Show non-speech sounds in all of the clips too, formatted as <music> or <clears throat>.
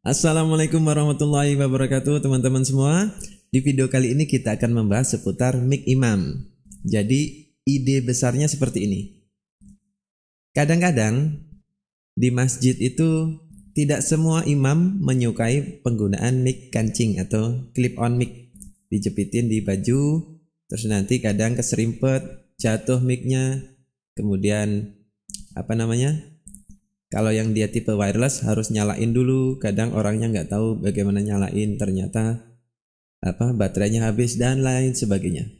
Assalamualaikum warahmatullahi wabarakatuh teman-teman semua. Di video kali ini kita akan membahas seputar mic imam. Jadi ide besarnya seperti ini. Kadang-kadang di masjid itu tidak semua imam menyukai penggunaan mic kancing atau clip on mic. Dijepitin di baju, terus nanti kadang keserimpet, jatuh micnya, kemudian apa namanya kalau yang dia tipe wireless harus nyalain dulu. Kadang orangnya nggak tahu bagaimana nyalain. Ternyata apa baterainya habis dan lain sebagainya.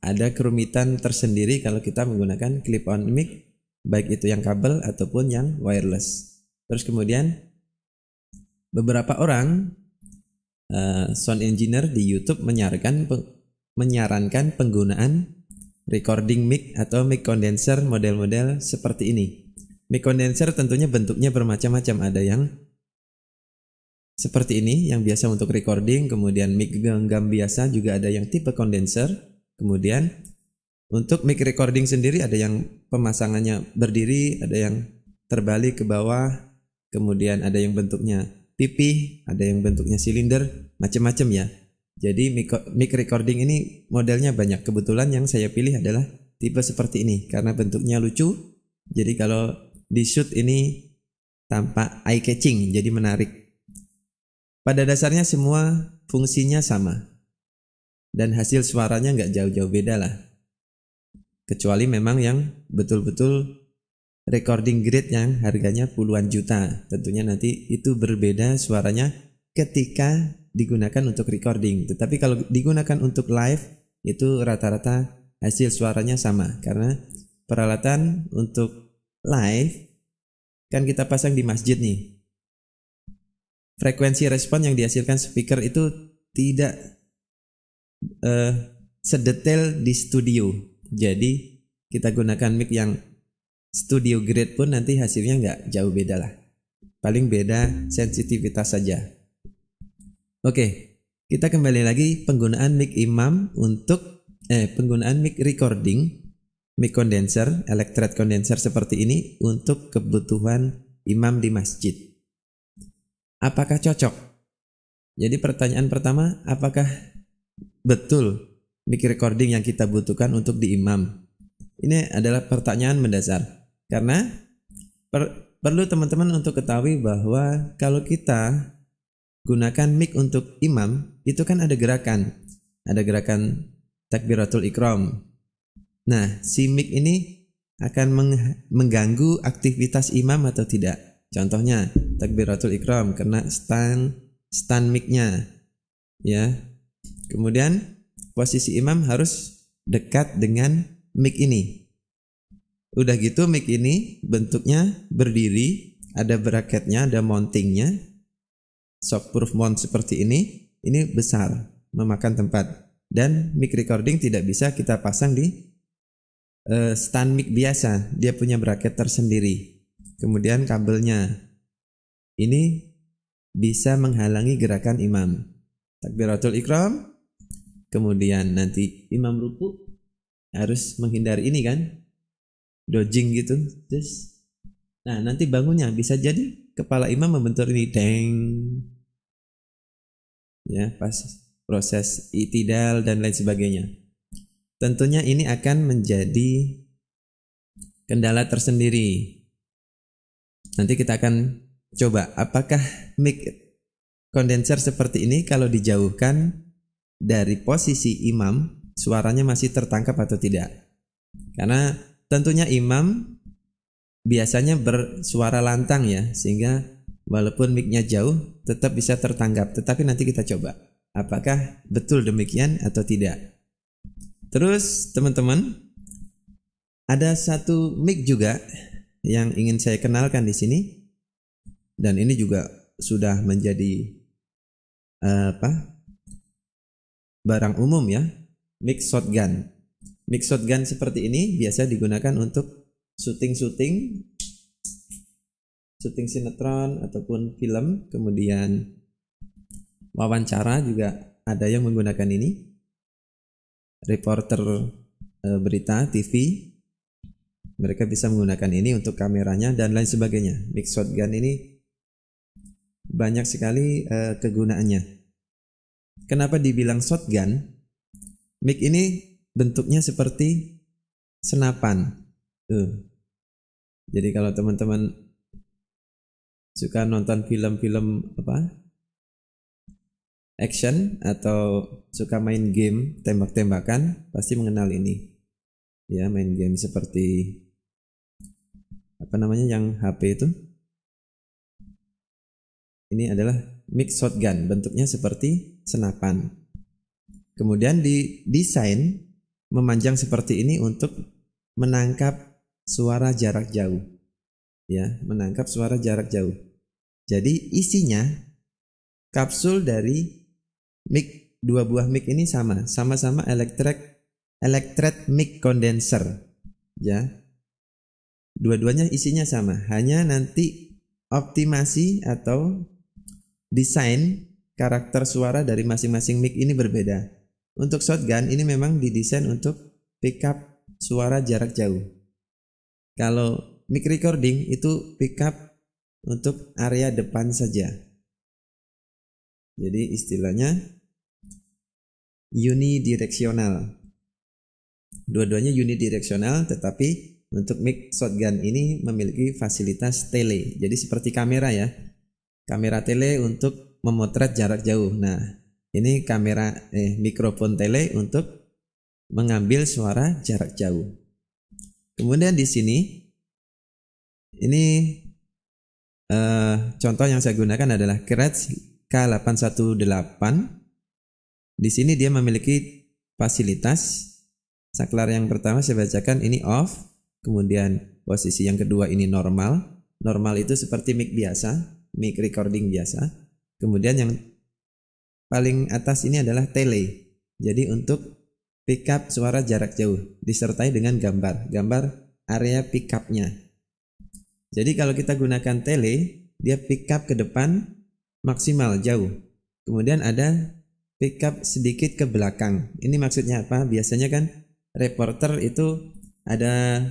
Ada kerumitan tersendiri kalau kita menggunakan clip-on mic, baik itu yang kabel ataupun yang wireless. Terus kemudian beberapa orang uh, sound engineer di YouTube menyarankan menyarankan penggunaan recording mic atau mic condenser model-model seperti ini Mic kondenser tentunya bentuknya bermacam-macam. Ada yang seperti ini yang biasa untuk recording, kemudian mic genggam biasa juga ada yang tipe kondenser. Kemudian untuk mic recording sendiri ada yang pemasangannya berdiri, ada yang terbalik ke bawah, kemudian ada yang bentuknya pipih, ada yang bentuknya silinder, macam-macam ya. Jadi mic recording ini modelnya banyak. Kebetulan yang saya pilih adalah tipe seperti ini karena bentuknya lucu. Jadi kalau di shoot ini tampak eye catching jadi menarik. Pada dasarnya semua fungsinya sama. Dan hasil suaranya nggak jauh-jauh beda lah. Kecuali memang yang betul-betul recording grade yang harganya puluhan juta. Tentunya nanti itu berbeda suaranya ketika digunakan untuk recording. Tetapi kalau digunakan untuk live itu rata-rata hasil suaranya sama karena peralatan untuk live kan kita pasang di masjid nih. Frekuensi respon yang dihasilkan speaker itu tidak uh, sedetail di studio. Jadi kita gunakan mic yang studio grade pun nanti hasilnya nggak jauh beda lah. Paling beda sensitivitas saja. Oke, kita kembali lagi penggunaan mic imam untuk eh penggunaan mic recording mic condenser, elektret condenser seperti ini untuk kebutuhan imam di masjid. Apakah cocok? Jadi pertanyaan pertama, apakah betul mic recording yang kita butuhkan untuk di imam? Ini adalah pertanyaan mendasar. Karena per, perlu teman-teman untuk ketahui bahwa kalau kita gunakan mic untuk imam, itu kan ada gerakan. Ada gerakan takbiratul ikram, Nah, si mic ini akan mengganggu aktivitas imam atau tidak? Contohnya takbiratul ikram kena stand stand mic-nya. Ya. Kemudian posisi imam harus dekat dengan mic ini. Udah gitu mic ini bentuknya berdiri, ada bracketnya, ada mountingnya. Shockproof mount seperti ini, ini besar, memakan tempat. Dan mic recording tidak bisa kita pasang di Eh, stand mic biasa, dia punya bracket tersendiri. Kemudian kabelnya. Ini bisa menghalangi gerakan imam. Takbiratul ikram. Kemudian nanti imam ruku harus menghindari ini kan. Dodging gitu. Terus nah nanti bangunnya bisa jadi kepala imam membentur ini deng. Ya, pas proses itidal dan lain sebagainya tentunya ini akan menjadi kendala tersendiri. Nanti kita akan coba apakah mic kondenser seperti ini kalau dijauhkan dari posisi imam suaranya masih tertangkap atau tidak. Karena tentunya imam biasanya bersuara lantang ya sehingga walaupun micnya jauh tetap bisa tertangkap. Tetapi nanti kita coba apakah betul demikian atau tidak. Terus teman-teman, ada satu mic juga yang ingin saya kenalkan di sini. Dan ini juga sudah menjadi eh, apa? barang umum ya, mic shotgun. Mic shotgun seperti ini biasa digunakan untuk syuting-syuting syuting sinetron ataupun film, kemudian wawancara juga ada yang menggunakan ini reporter e, berita TV mereka bisa menggunakan ini untuk kameranya dan lain sebagainya big shotgun ini banyak sekali e, kegunaannya kenapa dibilang shotgun mic ini bentuknya seperti senapan tuh jadi kalau teman-teman suka nonton film-film apa action atau suka main game tembak-tembakan pasti mengenal ini. Ya, main game seperti apa namanya yang HP itu? Ini adalah mix shotgun, bentuknya seperti senapan. Kemudian didesain memanjang seperti ini untuk menangkap suara jarak jauh. Ya, menangkap suara jarak jauh. Jadi isinya kapsul dari mic dua buah mic ini sama, sama-sama electric elektret mic condenser. Ya. Dua-duanya isinya sama, hanya nanti optimasi atau desain karakter suara dari masing-masing mic ini berbeda. Untuk shotgun ini memang didesain untuk pickup suara jarak jauh. Kalau mic recording itu pickup untuk area depan saja. Jadi istilahnya unidireksional. Dua-duanya unidireksional tetapi untuk mic shotgun ini memiliki fasilitas tele. Jadi seperti kamera ya. Kamera tele untuk memotret jarak jauh. Nah, ini kamera eh mikrofon tele untuk mengambil suara jarak jauh. Kemudian di sini ini eh, contoh yang saya gunakan adalah Kretsch K818 di sini dia memiliki fasilitas. Saklar yang pertama saya bacakan ini off, kemudian posisi yang kedua ini normal. Normal itu seperti mic biasa, mic recording biasa. Kemudian yang paling atas ini adalah tele. Jadi untuk pickup suara jarak jauh disertai dengan gambar, gambar area pickupnya Jadi kalau kita gunakan tele, dia pickup ke depan maksimal jauh. Kemudian ada pick up sedikit ke belakang. Ini maksudnya apa? Biasanya kan reporter itu ada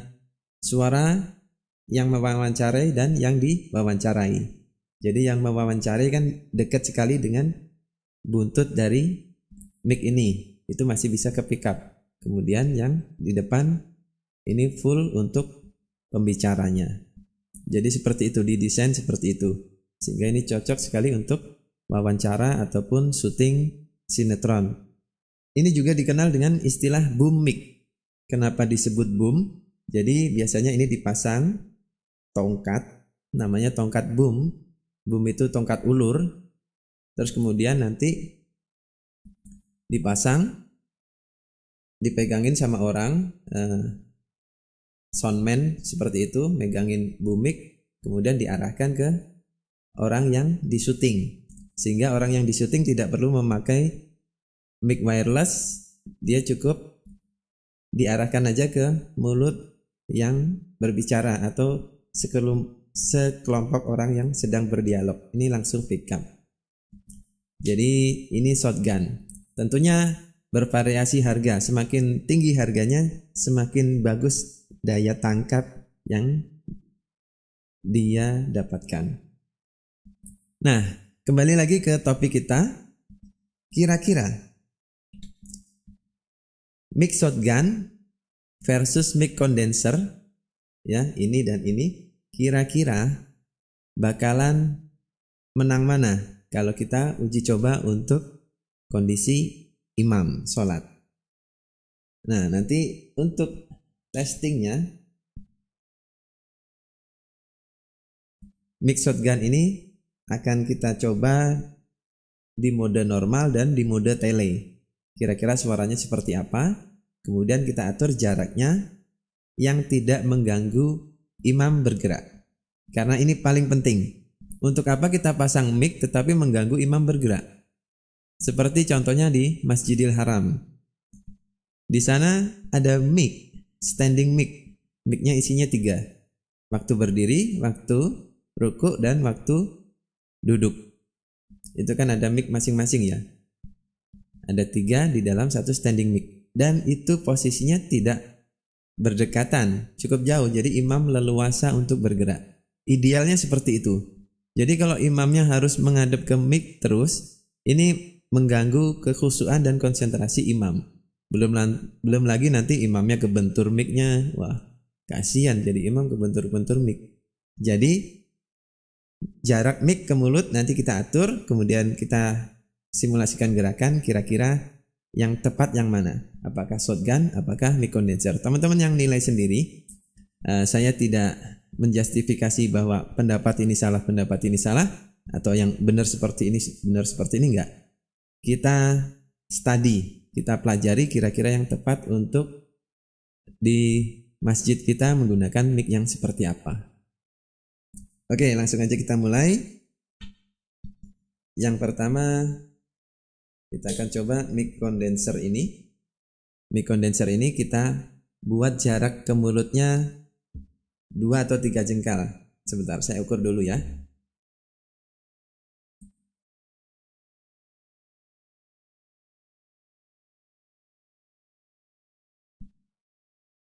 suara yang mewawancarai dan yang diwawancarai. Jadi yang mewawancarai kan dekat sekali dengan buntut dari mic ini. Itu masih bisa ke pick up. Kemudian yang di depan ini full untuk pembicaranya. Jadi seperti itu didesain seperti itu. Sehingga ini cocok sekali untuk wawancara ataupun syuting sinetron. Ini juga dikenal dengan istilah boom mic. Kenapa disebut boom? Jadi biasanya ini dipasang tongkat, namanya tongkat boom. Boom itu tongkat ulur. Terus kemudian nanti dipasang, dipegangin sama orang, eh, soundman seperti itu megangin boom mic, kemudian diarahkan ke orang yang di syuting sehingga orang yang di syuting tidak perlu memakai mic wireless dia cukup diarahkan aja ke mulut yang berbicara atau sekelum, sekelompok orang yang sedang berdialog ini langsung pick up jadi ini shotgun tentunya bervariasi harga semakin tinggi harganya semakin bagus daya tangkap yang dia dapatkan nah Kembali lagi ke topik kita. Kira-kira mix shotgun versus mic condenser ya, ini dan ini kira-kira bakalan menang mana kalau kita uji coba untuk kondisi imam sholat. Nah, nanti untuk testingnya mix shotgun ini akan kita coba di mode normal dan di mode tele. Kira-kira suaranya seperti apa? Kemudian kita atur jaraknya yang tidak mengganggu imam bergerak. Karena ini paling penting. Untuk apa kita pasang mic tetapi mengganggu imam bergerak? Seperti contohnya di Masjidil Haram. Di sana ada mic, standing mic. Micnya isinya tiga. Waktu berdiri, waktu ruku, dan waktu duduk. Itu kan ada mic masing-masing ya. Ada tiga di dalam satu standing mic. Dan itu posisinya tidak berdekatan, cukup jauh. Jadi imam leluasa untuk bergerak. Idealnya seperti itu. Jadi kalau imamnya harus menghadap ke mic terus, ini mengganggu kekhusuan dan konsentrasi imam. Belum belum lagi nanti imamnya kebentur mic Wah, kasihan jadi imam kebentur-bentur mic. Jadi jarak mic ke mulut nanti kita atur, kemudian kita simulasikan gerakan kira-kira yang tepat yang mana. Apakah shotgun, apakah mic condenser. Teman-teman yang nilai sendiri, uh, saya tidak menjustifikasi bahwa pendapat ini salah, pendapat ini salah, atau yang benar seperti ini, benar seperti ini enggak. Kita study, kita pelajari kira-kira yang tepat untuk di masjid kita menggunakan mic yang seperti apa. Oke, langsung aja kita mulai. Yang pertama, kita akan coba mic condenser ini. Mic condenser ini kita buat jarak ke mulutnya dua atau tiga jengkal. Sebentar, saya ukur dulu ya.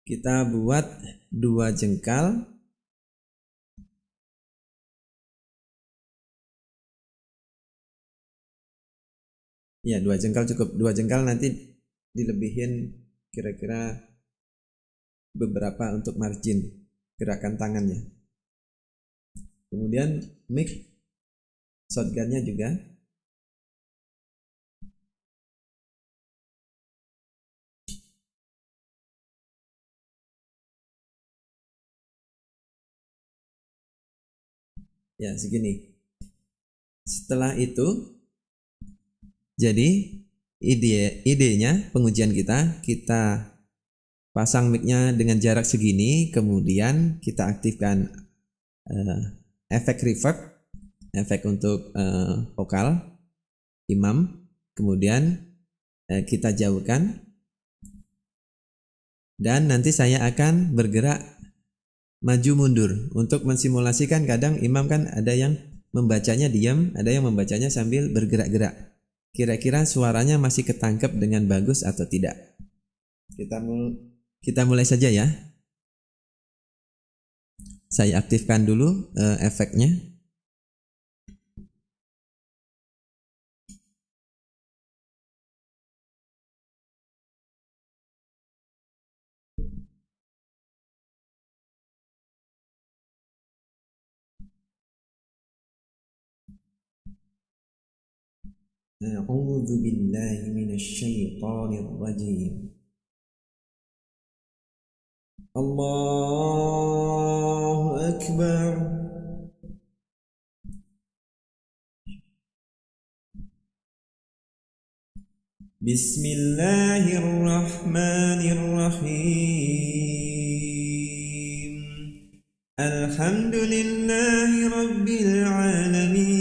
Kita buat dua jengkal ya dua jengkal cukup dua jengkal nanti dilebihin kira-kira beberapa untuk margin gerakan tangannya kemudian mic shotgunnya juga ya segini setelah itu jadi ide idenya pengujian kita kita pasang micnya dengan jarak segini, kemudian kita aktifkan uh, efek reverb, efek untuk uh, vokal imam, kemudian uh, kita jauhkan dan nanti saya akan bergerak maju mundur untuk mensimulasikan kadang imam kan ada yang membacanya diam, ada yang membacanya sambil bergerak-gerak. Kira-kira suaranya masih ketangkep dengan bagus atau tidak? Kita mul kita mulai saja ya. Saya aktifkan dulu uh, efeknya. أعوذ بالله من الشيطان الرجيم الله أكبر بسم الله الرحمن الرحيم الحمد لله رب العالمين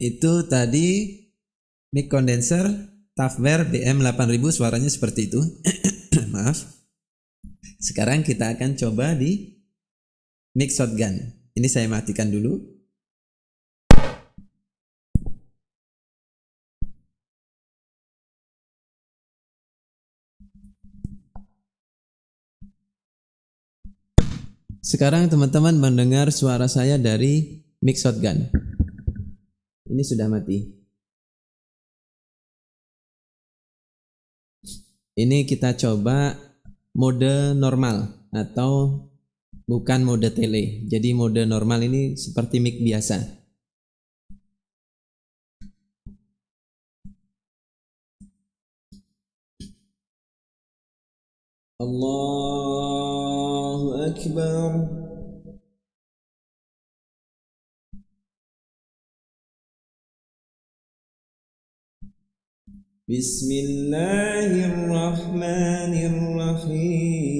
itu tadi mic condenser Tafware BM8000 suaranya seperti itu <clears throat> maaf sekarang kita akan coba di Mixshot shotgun. Ini saya matikan dulu. Sekarang teman-teman mendengar suara saya dari mixshot shotgun. Ini sudah mati. Ini kita coba mode normal atau bukan mode tele. Jadi mode normal ini seperti mic biasa. Allahu Akbar. Bismillahirrahmanirrahim.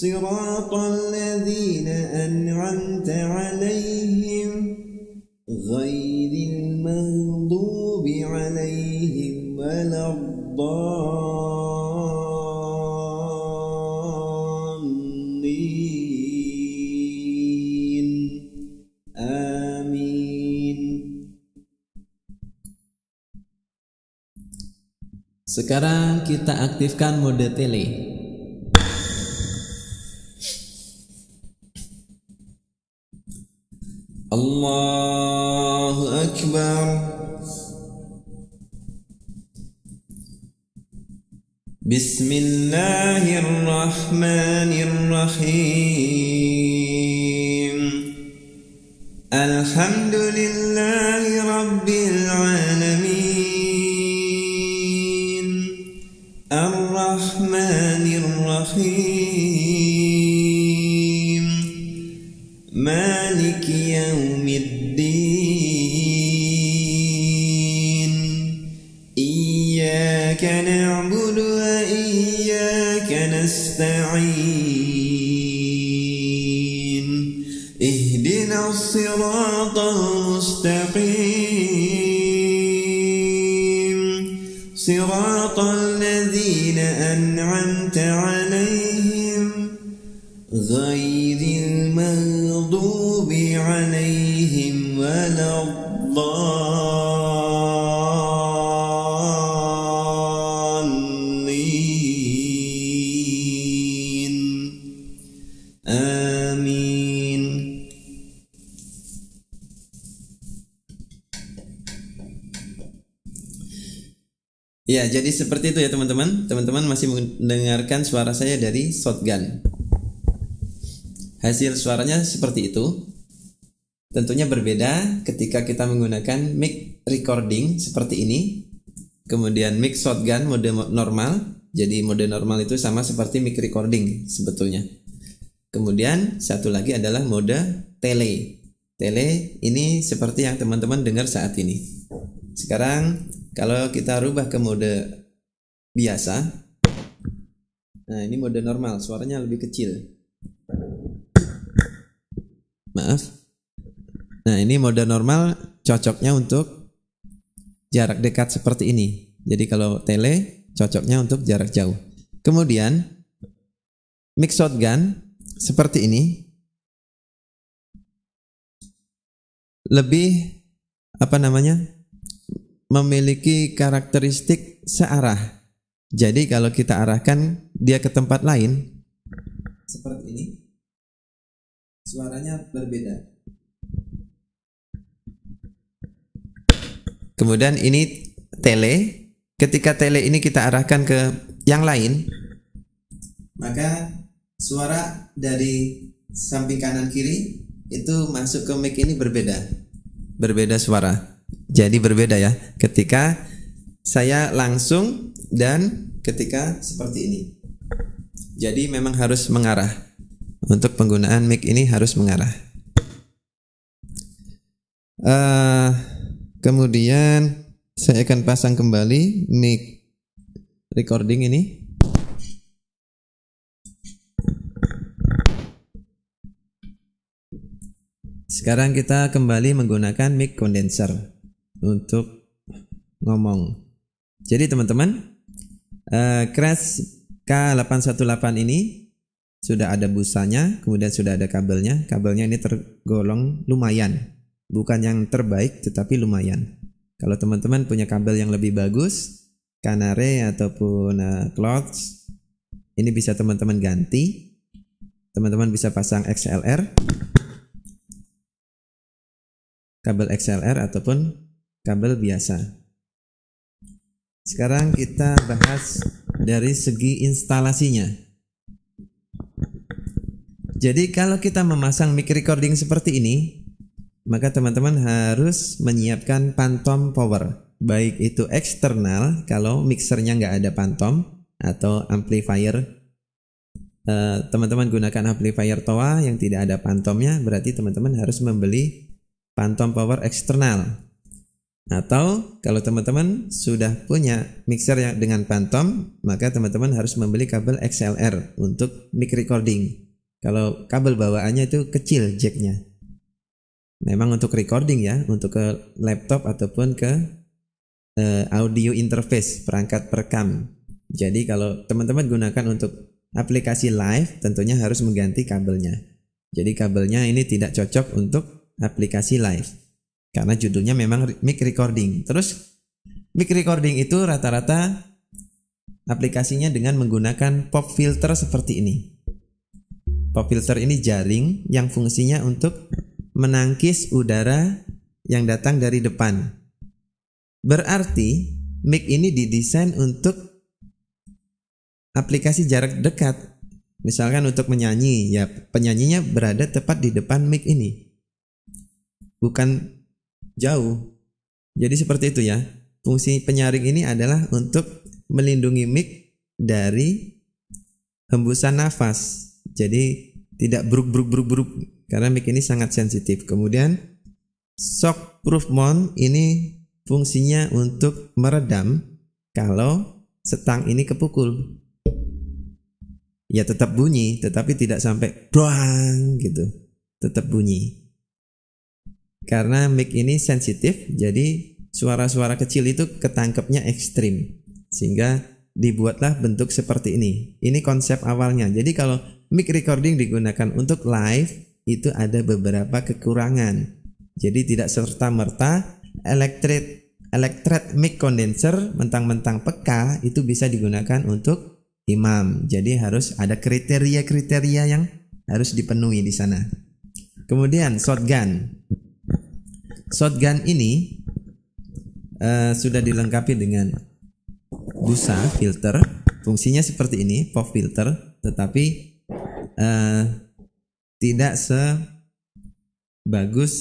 صراط الذين أنعمت عليهم غير المغضوب عليهم ولا الضالين آمين Sekarang kita aktifkan mode tele. الله أكبر بسم الله الرحمن الرحيم الحمد لله رب العالمين الرحمن الرحيم Ya, jadi seperti itu ya teman-teman. Teman-teman masih mendengarkan suara saya dari shotgun. Hasil suaranya seperti itu. Tentunya berbeda ketika kita menggunakan mic recording seperti ini. Kemudian mic shotgun mode normal. Jadi mode normal itu sama seperti mic recording sebetulnya. Kemudian satu lagi adalah mode tele. Tele ini seperti yang teman-teman dengar saat ini. Sekarang kalau kita rubah ke mode biasa, nah ini mode normal, suaranya lebih kecil. Maaf. Nah ini mode normal cocoknya untuk jarak dekat seperti ini. Jadi kalau tele cocoknya untuk jarak jauh. Kemudian mix shotgun seperti ini lebih apa namanya memiliki karakteristik searah. Jadi kalau kita arahkan dia ke tempat lain seperti ini suaranya berbeda. Kemudian ini tele. Ketika tele ini kita arahkan ke yang lain maka suara dari samping kanan kiri itu masuk ke mic ini berbeda. Berbeda suara. Jadi berbeda ya ketika saya langsung dan ketika seperti ini. Jadi memang harus mengarah. Untuk penggunaan mic ini harus mengarah. Uh, kemudian saya akan pasang kembali mic recording ini. Sekarang kita kembali menggunakan mic condenser untuk ngomong. Jadi teman-teman, uh, crash K818 ini sudah ada busanya, kemudian sudah ada kabelnya. Kabelnya ini tergolong lumayan, bukan yang terbaik tetapi lumayan. Kalau teman-teman punya kabel yang lebih bagus, Kanare ataupun uh, eh, Clocks, ini bisa teman-teman ganti. Teman-teman bisa pasang XLR, kabel XLR ataupun kabel biasa. Sekarang kita bahas dari segi instalasinya. Jadi kalau kita memasang mic recording seperti ini, maka teman-teman harus menyiapkan phantom power. Baik itu eksternal kalau mixernya nggak ada phantom atau amplifier. Eh, teman-teman gunakan amplifier Toa yang tidak ada phantomnya, berarti teman-teman harus membeli phantom power eksternal atau kalau teman-teman sudah punya mixer yang dengan Phantom, maka teman-teman harus membeli kabel XLR untuk mic recording. Kalau kabel bawaannya itu kecil jacknya. Memang untuk recording ya, untuk ke laptop ataupun ke uh, audio interface perangkat perekam. Jadi kalau teman-teman gunakan untuk aplikasi live, tentunya harus mengganti kabelnya. Jadi kabelnya ini tidak cocok untuk aplikasi live karena judulnya memang mic recording. Terus mic recording itu rata-rata aplikasinya dengan menggunakan pop filter seperti ini. Pop filter ini jaring yang fungsinya untuk menangkis udara yang datang dari depan. Berarti mic ini didesain untuk aplikasi jarak dekat. Misalkan untuk menyanyi, ya penyanyinya berada tepat di depan mic ini. Bukan jauh. Jadi seperti itu ya. Fungsi penyaring ini adalah untuk melindungi mic dari hembusan nafas. Jadi tidak bruk-bruk-bruk-bruk karena mic ini sangat sensitif. Kemudian shockproof proof mount ini fungsinya untuk meredam kalau setang ini kepukul. Ya tetap bunyi, tetapi tidak sampai doang gitu. Tetap bunyi. Karena mic ini sensitif, jadi suara-suara kecil itu ketangkepnya ekstrim. Sehingga dibuatlah bentuk seperti ini. Ini konsep awalnya. Jadi kalau mic recording digunakan untuk live, itu ada beberapa kekurangan. Jadi tidak serta-merta elektrik elektret mic condenser mentang-mentang peka itu bisa digunakan untuk imam. Jadi harus ada kriteria-kriteria yang harus dipenuhi di sana. Kemudian shotgun shotgun ini uh, sudah dilengkapi dengan busa filter. Fungsinya seperti ini, pop filter, tetapi uh, tidak sebagus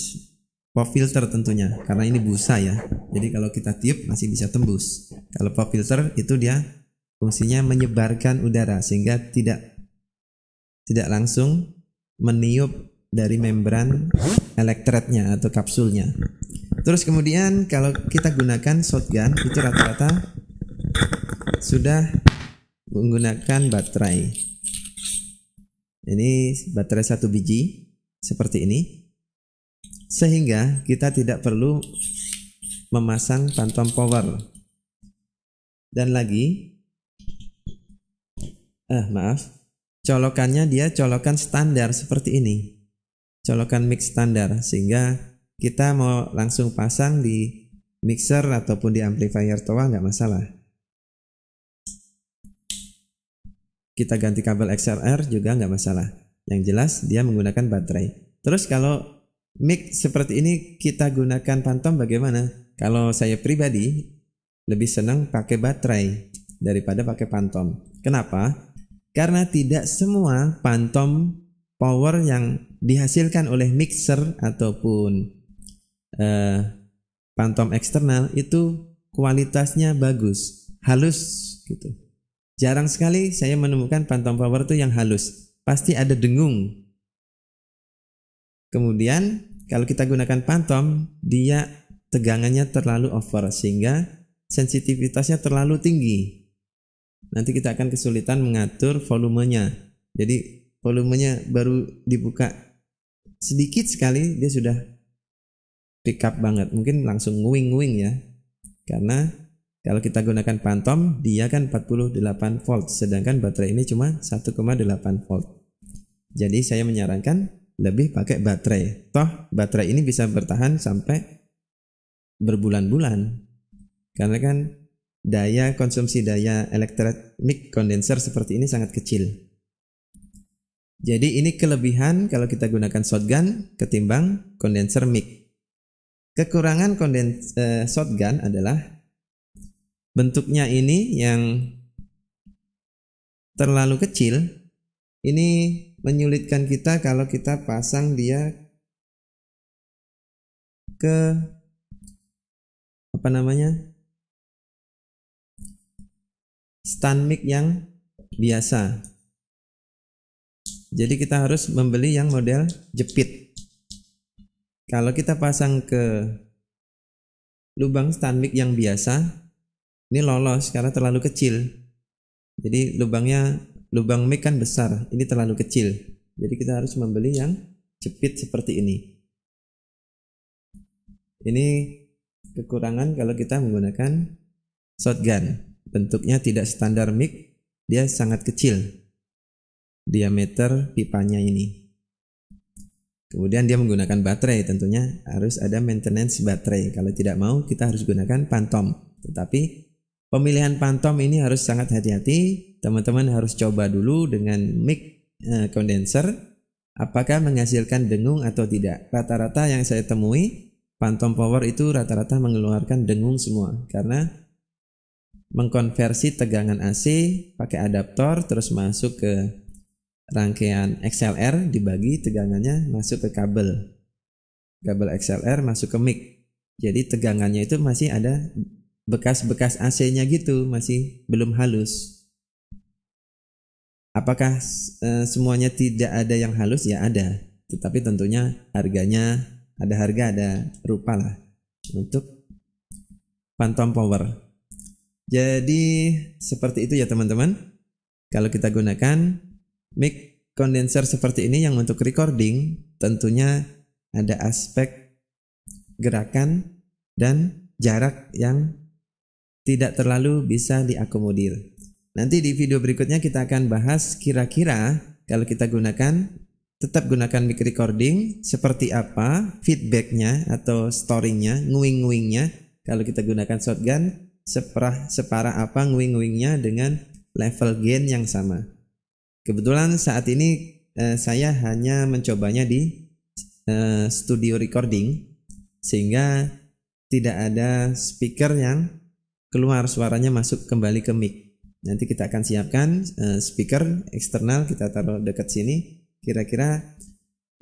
pop filter tentunya karena ini busa ya. Jadi kalau kita tiup masih bisa tembus. Kalau pop filter itu dia fungsinya menyebarkan udara sehingga tidak tidak langsung meniup dari membran elektretnya atau kapsulnya. Terus kemudian kalau kita gunakan shotgun itu rata-rata sudah menggunakan baterai. Ini baterai satu biji seperti ini. Sehingga kita tidak perlu memasang phantom power. Dan lagi eh maaf, colokannya dia colokan standar seperti ini colokan mix standar sehingga kita mau langsung pasang di mixer ataupun di amplifier toa nggak masalah. Kita ganti kabel XLR juga nggak masalah. Yang jelas dia menggunakan baterai. Terus kalau mic seperti ini kita gunakan pantom bagaimana? Kalau saya pribadi lebih senang pakai baterai daripada pakai pantom. Kenapa? Karena tidak semua pantom power yang dihasilkan oleh mixer ataupun eh, pantom eksternal itu kualitasnya bagus, halus gitu. Jarang sekali saya menemukan pantom power itu yang halus, pasti ada dengung. Kemudian kalau kita gunakan pantom, dia tegangannya terlalu over sehingga sensitivitasnya terlalu tinggi. Nanti kita akan kesulitan mengatur volumenya. Jadi volumenya baru dibuka sedikit sekali dia sudah pick up banget mungkin langsung nguing-nguing ya karena kalau kita gunakan pantom dia kan 48 volt sedangkan baterai ini cuma 1,8 volt jadi saya menyarankan lebih pakai baterai toh baterai ini bisa bertahan sampai berbulan-bulan karena kan daya konsumsi daya elektronik kondenser seperti ini sangat kecil jadi ini kelebihan kalau kita gunakan shotgun ketimbang kondenser mic. Kekurangan kondenser eh, shotgun adalah bentuknya ini yang terlalu kecil. Ini menyulitkan kita kalau kita pasang dia ke apa namanya? stand mic yang biasa jadi kita harus membeli yang model jepit. Kalau kita pasang ke lubang stand mic yang biasa, ini lolos karena terlalu kecil. Jadi lubangnya lubang mic kan besar, ini terlalu kecil. Jadi kita harus membeli yang jepit seperti ini. Ini kekurangan kalau kita menggunakan shotgun. Bentuknya tidak standar mic, dia sangat kecil diameter pipanya ini. Kemudian dia menggunakan baterai, tentunya harus ada maintenance baterai. Kalau tidak mau, kita harus gunakan pantom. Tetapi pemilihan pantom ini harus sangat hati-hati. Teman-teman harus coba dulu dengan mic eh, condenser, apakah menghasilkan dengung atau tidak. Rata-rata yang saya temui, pantom power itu rata-rata mengeluarkan dengung semua karena mengkonversi tegangan AC pakai adaptor terus masuk ke rangkaian XLR dibagi tegangannya masuk ke kabel. Kabel XLR masuk ke mic. Jadi tegangannya itu masih ada bekas-bekas AC-nya gitu, masih belum halus. Apakah e, semuanya tidak ada yang halus? Ya ada, tetapi tentunya harganya ada harga ada rupa lah untuk phantom power. Jadi seperti itu ya teman-teman. Kalau kita gunakan mic condenser seperti ini yang untuk recording tentunya ada aspek gerakan dan jarak yang tidak terlalu bisa diakomodir. Nanti di video berikutnya kita akan bahas kira-kira kalau kita gunakan tetap gunakan mic recording seperti apa feedbacknya atau storingnya nguing-nguingnya kalau kita gunakan shotgun separah separah apa nguing-nguingnya dengan level gain yang sama Kebetulan saat ini eh, saya hanya mencobanya di eh, studio recording sehingga tidak ada speaker yang keluar suaranya masuk kembali ke mic. Nanti kita akan siapkan eh, speaker eksternal kita taruh dekat sini. Kira-kira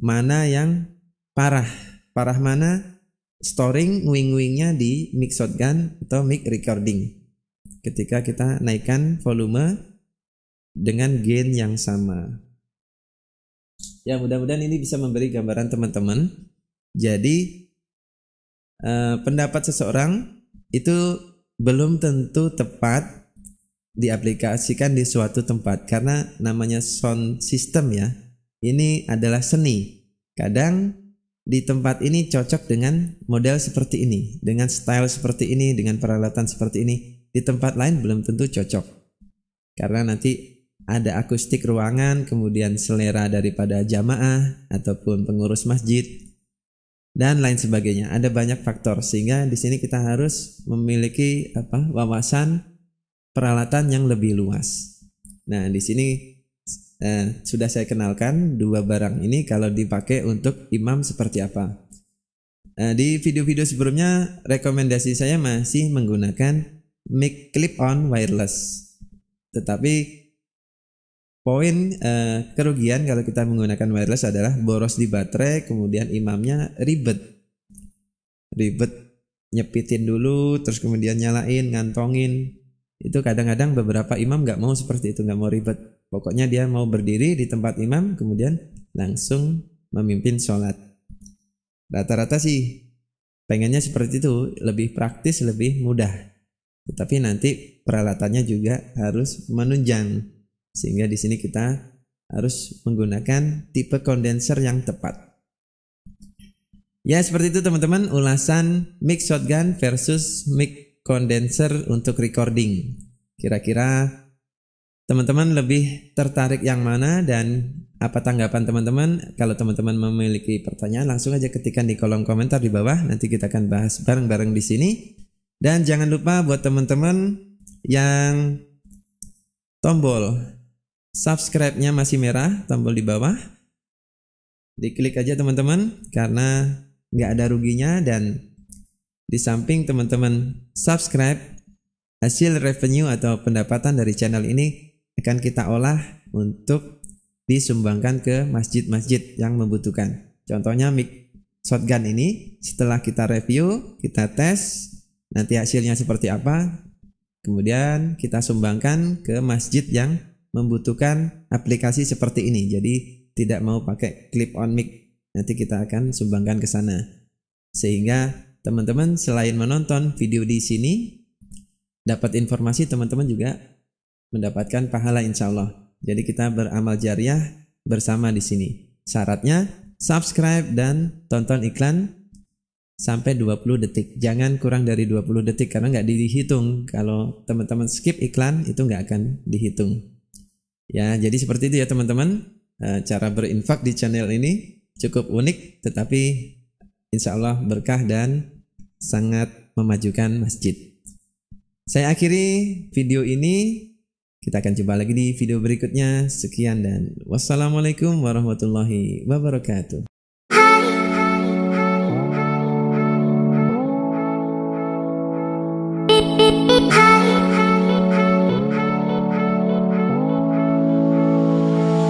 mana yang parah? Parah mana? Storing wing-wingnya di mic shotgun atau mic recording. Ketika kita naikkan volume dengan gain yang sama. Ya mudah-mudahan ini bisa memberi gambaran teman-teman. Jadi eh, pendapat seseorang itu belum tentu tepat diaplikasikan di suatu tempat karena namanya sound system ya. Ini adalah seni. Kadang di tempat ini cocok dengan model seperti ini, dengan style seperti ini, dengan peralatan seperti ini. Di tempat lain belum tentu cocok. Karena nanti ada akustik ruangan, kemudian selera daripada jamaah ataupun pengurus masjid dan lain sebagainya. Ada banyak faktor sehingga di sini kita harus memiliki apa wawasan peralatan yang lebih luas. Nah, di sini eh, sudah saya kenalkan dua barang ini kalau dipakai untuk imam seperti apa. Nah, di video-video sebelumnya rekomendasi saya masih menggunakan mic clip on wireless. Tetapi Poin eh, kerugian kalau kita menggunakan wireless adalah boros di baterai, kemudian imamnya ribet. Ribet nyepitin dulu, terus kemudian nyalain, ngantongin. Itu kadang-kadang beberapa imam nggak mau seperti itu, nggak mau ribet. Pokoknya dia mau berdiri di tempat imam, kemudian langsung memimpin sholat. Rata-rata sih pengennya seperti itu, lebih praktis, lebih mudah. Tetapi nanti peralatannya juga harus menunjang sehingga di sini kita harus menggunakan tipe kondenser yang tepat. Ya, seperti itu teman-teman ulasan mic shotgun versus mic kondenser untuk recording. Kira-kira teman-teman lebih tertarik yang mana dan apa tanggapan teman-teman? Kalau teman-teman memiliki pertanyaan langsung aja ketikkan di kolom komentar di bawah. Nanti kita akan bahas bareng-bareng di sini. Dan jangan lupa buat teman-teman yang tombol subscribe-nya masih merah, tombol di bawah. Diklik aja teman-teman, karena nggak ada ruginya dan di samping teman-teman subscribe, hasil revenue atau pendapatan dari channel ini akan kita olah untuk disumbangkan ke masjid-masjid yang membutuhkan. Contohnya mic shotgun ini setelah kita review, kita tes, nanti hasilnya seperti apa, kemudian kita sumbangkan ke masjid yang membutuhkan aplikasi seperti ini. Jadi tidak mau pakai clip on mic. Nanti kita akan sumbangkan ke sana. Sehingga teman-teman selain menonton video di sini dapat informasi teman-teman juga mendapatkan pahala insya Allah. Jadi kita beramal jariah bersama di sini. Syaratnya subscribe dan tonton iklan sampai 20 detik. Jangan kurang dari 20 detik karena nggak dihitung. Kalau teman-teman skip iklan itu nggak akan dihitung. Ya, jadi seperti itu ya teman-teman. Eh, cara berinfak di channel ini cukup unik, tetapi insya Allah berkah dan sangat memajukan masjid. Saya akhiri video ini. Kita akan coba lagi di video berikutnya. Sekian dan wassalamualaikum warahmatullahi wabarakatuh.